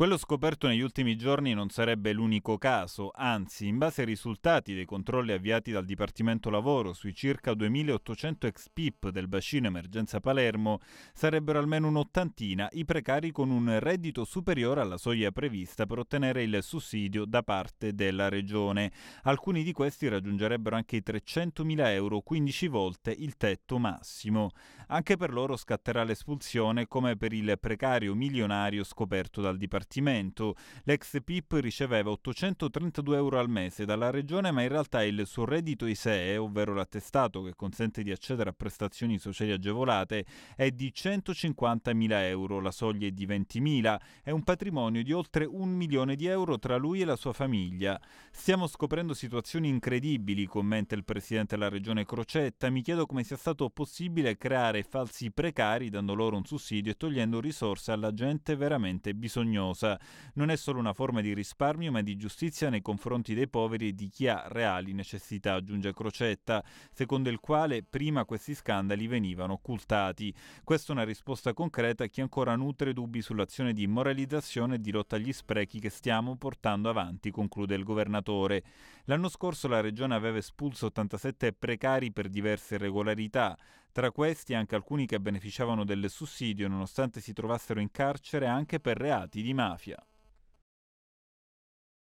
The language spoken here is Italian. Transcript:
Quello scoperto negli ultimi giorni non sarebbe l'unico caso, anzi, in base ai risultati dei controlli avviati dal Dipartimento Lavoro sui circa 2800 ex PIP del bacino emergenza Palermo, sarebbero almeno un'ottantina i precari con un reddito superiore alla soglia prevista per ottenere il sussidio da parte della Regione. Alcuni di questi raggiungerebbero anche i 300.000 euro, 15 volte il tetto massimo. Anche per loro scatterà l'espulsione come per il precario milionario scoperto dal Dipartimento divertimento. L'ex PIP riceveva 832 euro al mese dalla regione, ma in realtà il suo reddito ISEE, ovvero l'attestato che consente di accedere a prestazioni sociali agevolate, è di 150.000 euro, la soglia è di 20.000, è un patrimonio di oltre un milione di euro tra lui e la sua famiglia. Stiamo scoprendo situazioni incredibili, commenta il presidente della regione Crocetta. Mi chiedo come sia stato possibile creare falsi precari dando loro un sussidio e togliendo risorse alla gente veramente bisognosa luminosa. Non è solo una forma di risparmio, ma di giustizia nei confronti dei poveri e di chi ha reali necessità, aggiunge Crocetta, secondo il quale prima questi scandali venivano occultati. Questa è una risposta concreta a chi ancora nutre dubbi sull'azione di moralizzazione e di lotta agli sprechi che stiamo portando avanti, conclude il governatore. L'anno scorso la regione aveva espulso 87 precari per diverse irregolarità. Tra questi anche alcuni che beneficiavano del sussidio nonostante si trovassero in carcere anche per reati di mafia.